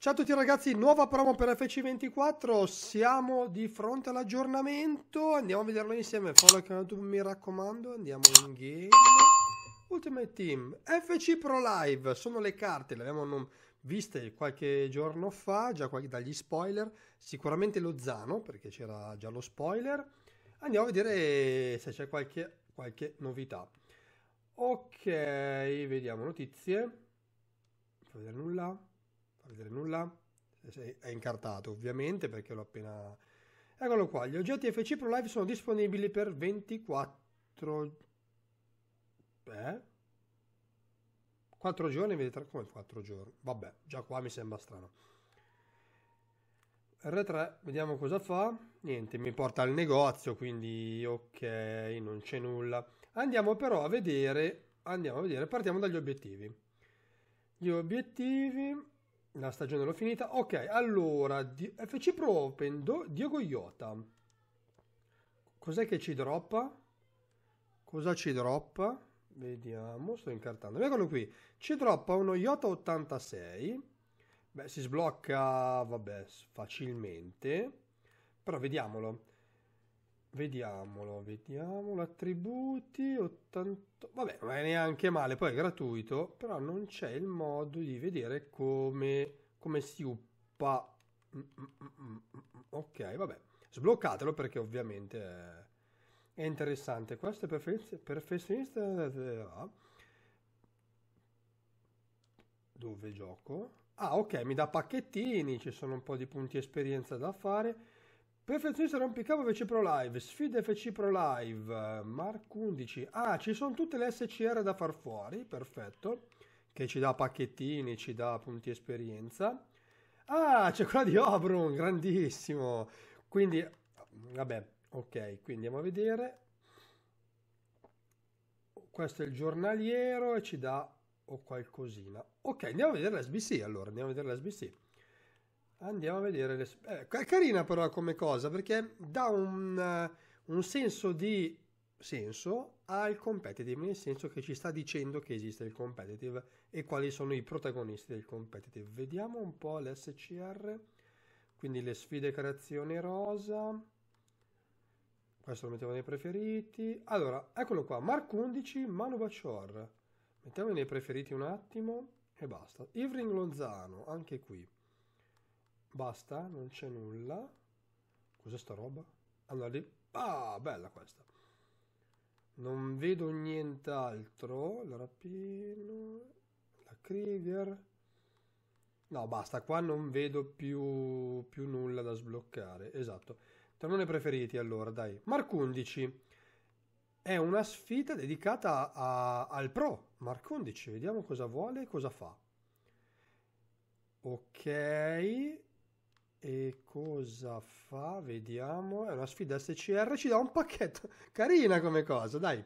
Ciao a tutti ragazzi, nuova promo per FC24, siamo di fronte all'aggiornamento, andiamo a vederlo insieme, follow il canale YouTube mi raccomando, andiamo in game, Ultimate Team, FC Pro Live, sono le carte, le abbiamo viste qualche giorno fa, già dagli spoiler, sicuramente lo Zano, perché c'era già lo spoiler, andiamo a vedere se c'è qualche, qualche novità. Ok, vediamo notizie, non vedere nulla vedere nulla è incartato ovviamente perché l'ho appena eccolo qua gli oggetti FC Pro Live sono disponibili per 24 beh 4 giorni vedete come 4 giorni vabbè già qua mi sembra strano R3 vediamo cosa fa niente mi porta al negozio quindi ok non c'è nulla andiamo però a vedere andiamo a vedere partiamo dagli obiettivi gli obiettivi la stagione l'ho finita. Ok, allora, di- FC Pro Open, do- Diogo Iota. Cos'è che ci droppa? Cosa ci droppa? Vediamo, sto incartando. Eccolo qui. Ci droppa uno Iota 86. Beh, si sblocca, vabbè, facilmente. Però vediamolo. Vediamolo, vediamolo, attributi, 80... Vabbè, non è neanche male, poi è gratuito, però non c'è il modo di vedere come, come si uppa. Mm, mm, mm, ok, vabbè, sbloccatelo perché ovviamente è, è interessante. Questo è perfezionista... perfezionista... Eh, eh, eh, ah. Dove gioco? Ah, ok, mi dà pacchettini, ci sono un po' di punti esperienza da fare Perfezionista rompicapo FC Pro Live, sfida FC Pro Live, Mark 11. Ah, ci sono tutte le SCR da far fuori, perfetto, che ci dà pacchettini, ci dà punti esperienza. Ah, c'è quella di Obrun, grandissimo. Quindi, vabbè, ok, quindi andiamo a vedere. Questo è il giornaliero e ci dà o qualcosina. Ok, andiamo a vedere l'SBC allora, andiamo a vedere l'SBC. Andiamo a vedere. Le... Eh, è carina però come cosa perché dà un, eh, un senso di senso al competitive, nel senso che ci sta dicendo che esiste il competitive e quali sono i protagonisti del competitive. Vediamo un po' l'SCR, quindi le sfide creazione rosa, questo lo mettiamo nei preferiti. Allora, eccolo qua, Mark 11, Manu Bachor, mettiamo nei preferiti un attimo e basta. Ivring Lonzano, anche qui. Basta, non c'è nulla. Cos'è sta roba? Allora lì. Ah, bella questa. Non vedo nient'altro. La rapino. La Krieger. No, basta, qua non vedo più, più nulla da sbloccare. Esatto. Tannone preferiti allora, dai. Mark 11 è una sfida dedicata a, al pro. Mark 11, vediamo cosa vuole e cosa fa. Ok, e cosa fa? Vediamo. È una sfida SCR. Ci dà un pacchetto. Carina come cosa, dai.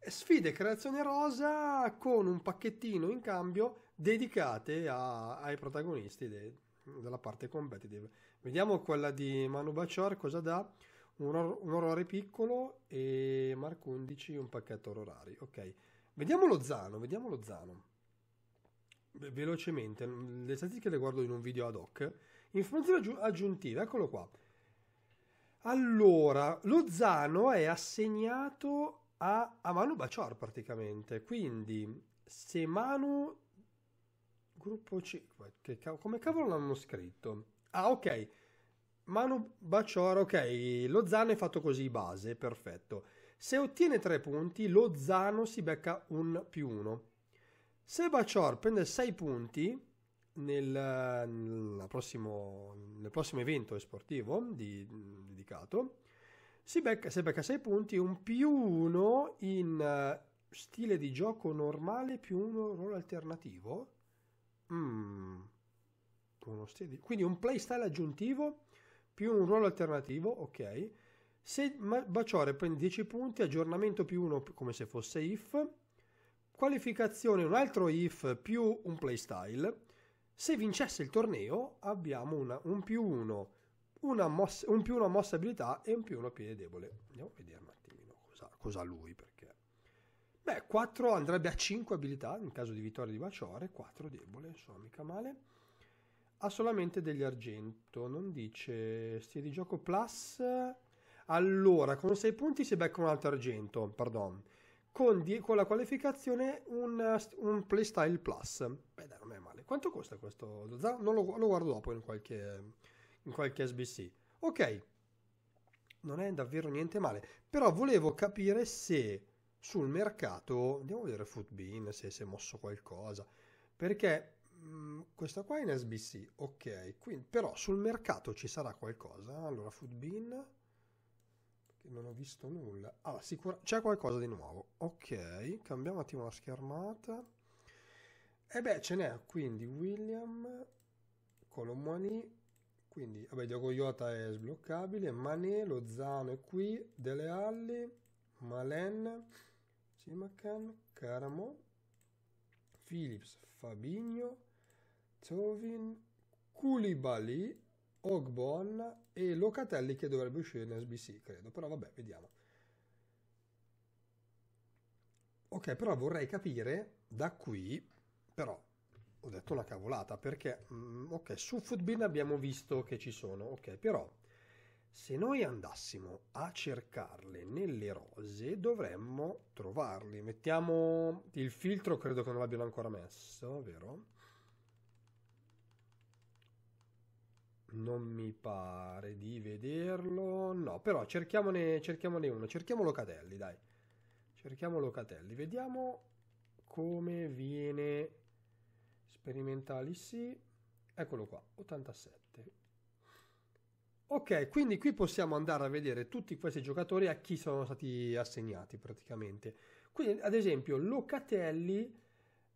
Sfide creazione rosa con un pacchettino in cambio dedicate a, ai protagonisti de, della parte competitive. Vediamo quella di Manu Bachor cosa dà. Un, or orrore piccolo e Mark 11 un pacchetto orari. Ok. Vediamo lo Zano, vediamo lo Zano. Velocemente, le statistiche le guardo in un video ad hoc Informazione aggiuntiva, eccolo qua. Allora, Lozano è assegnato a, a Manu Bacior praticamente, quindi se Manu... Gruppo C... Cav come cavolo l'hanno scritto? Ah, ok. Manu Bacior, ok, Lozano è fatto così base, perfetto. Se ottiene tre punti, Lozano si becca un più uno. Se Bacior prende sei punti, nel, nel, prossimo, nel prossimo evento sportivo di, dedicato si becca, si becca 6 punti, un più 1 in uh, stile di gioco normale più 1 ruolo alternativo. Mm. Stile, quindi un playstyle aggiuntivo più un ruolo alternativo, ok. Se Baciore prende 10 punti, aggiornamento più 1 come se fosse if, qualificazione un altro if più un playstyle, se vincesse il torneo abbiamo una, un più 1, un più uno a mossa abilità e un più uno a piede debole. Andiamo a vedere un attimino cosa, cosa lui perché. Beh, 4 andrebbe a 5 abilità in caso di vittoria di Baciore, 4 debole, insomma, mica male. Ha solamente degli argento, non dice stile di gioco plus. Allora, con 6 punti si becca un altro argento, pardon con, di, con la qualificazione un, un Playstyle Plus. Beh, dai, non è male. Quanto costa questo? Non lo, lo guardo dopo in qualche, in qualche SBC. Ok, non è davvero niente male. Però volevo capire se sul mercato, andiamo a vedere Footbean, se si è mosso qualcosa, perché mh, mm, questa qua è in SBC, ok, quindi, però sul mercato ci sarà qualcosa. Allora, Footbean che non ho visto nulla. Ah, sicura... c'è qualcosa di nuovo. Ok, cambiamo un attimo la schermata. E eh beh, ce n'è, quindi William, Colomani, quindi, vabbè, Diogo Iota è sbloccabile, Mané, Lozano è qui, Dele Alli, Malen, Simacan, Caramo, Philips, Fabigno, Tovin, Koulibaly Ogbon e Locatelli che dovrebbe uscire in SBC, credo, però vabbè, vediamo. Ok, però vorrei capire da qui, però ho detto una cavolata, perché mm, ok, su Footbin abbiamo visto che ci sono, ok, però se noi andassimo a cercarle nelle rose dovremmo trovarli. Mettiamo il filtro, credo che non l'abbiano ancora messo, vero? Non mi pare di vederlo. No, però cerchiamone, cerchiamone uno. Cerchiamo Locatelli, dai. Cerchiamo Locatelli. Vediamo come viene. Sperimentali, sì. Eccolo qua, 87. Ok, quindi qui possiamo andare a vedere tutti questi giocatori a chi sono stati assegnati praticamente. Quindi, ad esempio, Locatelli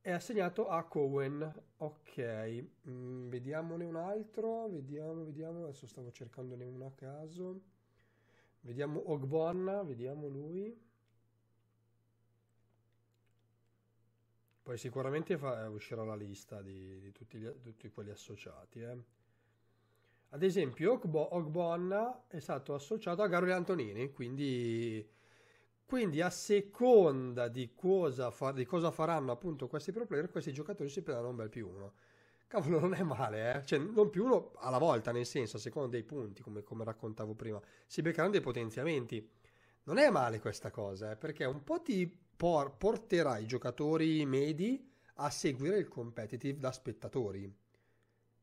è assegnato a Cohen. Ok, mm, vediamone un altro. Vediamo, vediamo. Adesso stavo cercandone uno a caso. Vediamo Ogbonna, vediamo lui. Poi sicuramente fa, eh, uscirà la lista di, di tutti, gli, tutti, quelli associati. Eh. Ad esempio, Ogbonna è stato associato a Gabriele Antonini, quindi quindi a seconda di cosa, fa, di cosa faranno appunto questi pro player, questi giocatori si prenderanno un bel più uno. Cavolo, non è male, eh? Cioè, non più uno alla volta, nel senso, a seconda dei punti, come, come raccontavo prima. Si beccheranno dei potenziamenti. Non è male questa cosa, eh? perché un po' ti por- porterà i giocatori medi a seguire il competitive da spettatori.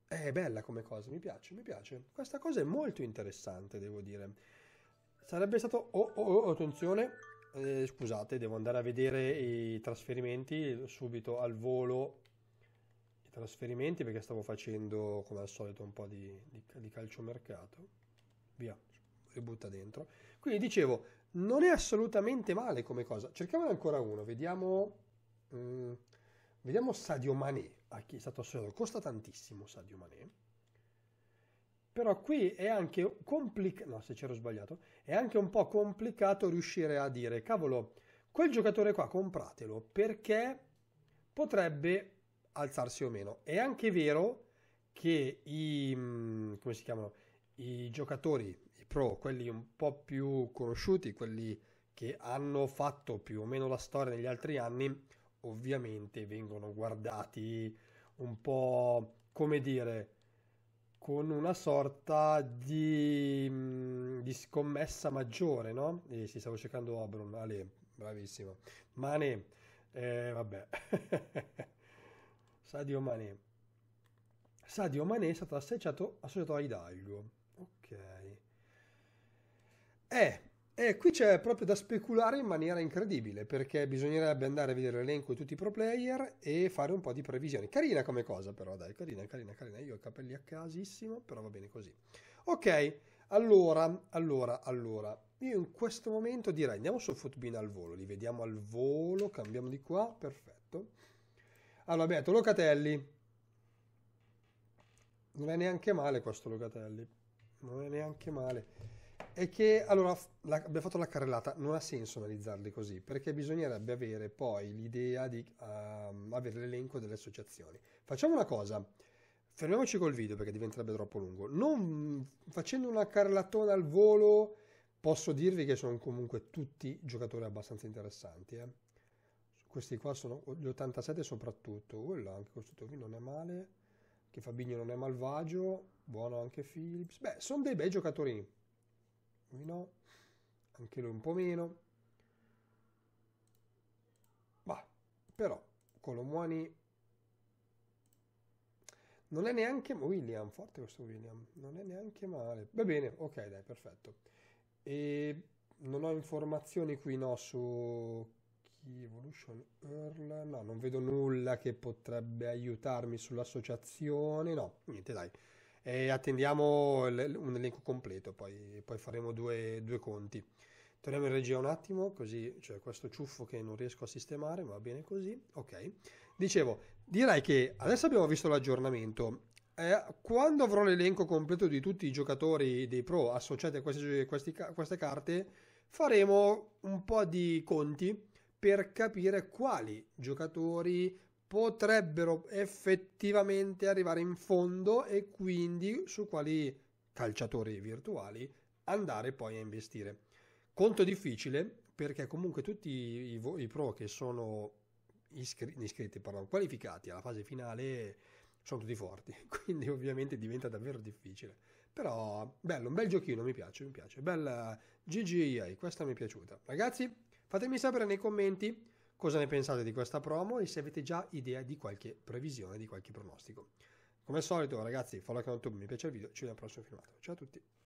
È bella come cosa, mi piace, mi piace. Questa cosa è molto interessante, devo dire. Sarebbe stato... Oh, oh, oh, attenzione! eh, scusate, devo andare a vedere i trasferimenti subito al volo. I trasferimenti perché stavo facendo come al solito un po' di, di, di calciomercato. Via, e butta dentro. Quindi dicevo, non è assolutamente male come cosa. Cerchiamone ancora uno, vediamo. Mm, vediamo Sadio Mané a chi è stato associato. Costa tantissimo Sadio Mané però qui è anche complicato, no se c'ero sbagliato, è anche un po' complicato riuscire a dire, cavolo, quel giocatore qua compratelo perché potrebbe alzarsi o meno. È anche vero che i, mm, come si chiamano, i giocatori, i pro, quelli un po' più conosciuti, quelli che hanno fatto più o meno la storia negli altri anni, ovviamente vengono guardati un po' come dire con una sorta di, mm, di scommessa maggiore, no? E sì, stavo cercando Obron, Ale, bravissimo. Mane, eh, vabbè. Sadio Mane. Sadio Mane è stato associato, associato a Hidalgo. Ok. Eh, e eh, qui c'è proprio da speculare in maniera incredibile, perché bisognerebbe andare a vedere l'elenco di tutti i pro player e fare un po' di previsioni. Carina come cosa, però, dai, carina, carina, carina. Io ho i capelli a casissimo, però va bene così. Ok, allora, allora, allora. Io in questo momento direi andiamo su Footbin al volo, li vediamo al volo, cambiamo di qua, perfetto. Allora, Beto, Locatelli. Non è neanche male questo Locatelli. Non è neanche male è che allora la, abbiamo fatto la carrellata, non ha senso analizzarli così perché bisognerebbe avere poi l'idea di uh, avere l'elenco delle associazioni. Facciamo una cosa, fermiamoci col video perché diventerebbe troppo lungo. Non facendo una carrellatona al volo, posso dirvi che sono comunque tutti giocatori abbastanza interessanti. Eh. Questi qua sono gli 87 soprattutto, Uella, anche questo qui non è male, che Fabigno non è malvagio, buono anche Philips. Beh, sono dei bei giocatori lui no, anche lui un po' meno. Ma però Colomwani non è neanche William, forte questo William, non è neanche male. Va bene, ok, dai, perfetto. E non ho informazioni qui no su Evolution Earl, no, non vedo nulla che potrebbe aiutarmi sull'associazione, no, niente, dai. E attendiamo l- un elenco completo, poi, poi faremo due, due, conti. Torniamo in regia un attimo, così c'è cioè questo ciuffo che non riesco a sistemare, ma va bene così. Ok, dicevo, direi che adesso abbiamo visto l'aggiornamento. Eh, quando avrò l'elenco completo di tutti i giocatori dei pro associati a queste, questi, queste carte, faremo un po' di conti per capire quali giocatori potrebbero effettivamente arrivare in fondo e quindi su quali calciatori virtuali andare poi a investire. Conto difficile perché comunque tutti i, i pro che sono iscri- iscritti, pardon, qualificati alla fase finale sono tutti forti, quindi ovviamente diventa davvero difficile. Però bello, un bel giochino, mi piace, mi piace. Bella GGI, questa mi è piaciuta. Ragazzi, fatemi sapere nei commenti cosa ne pensate di questa promo e se avete già idea di qualche previsione, di qualche pronostico. Come al solito ragazzi, follow account YouTube, mi piace il video, ci vediamo al prossimo filmato. Ciao a tutti!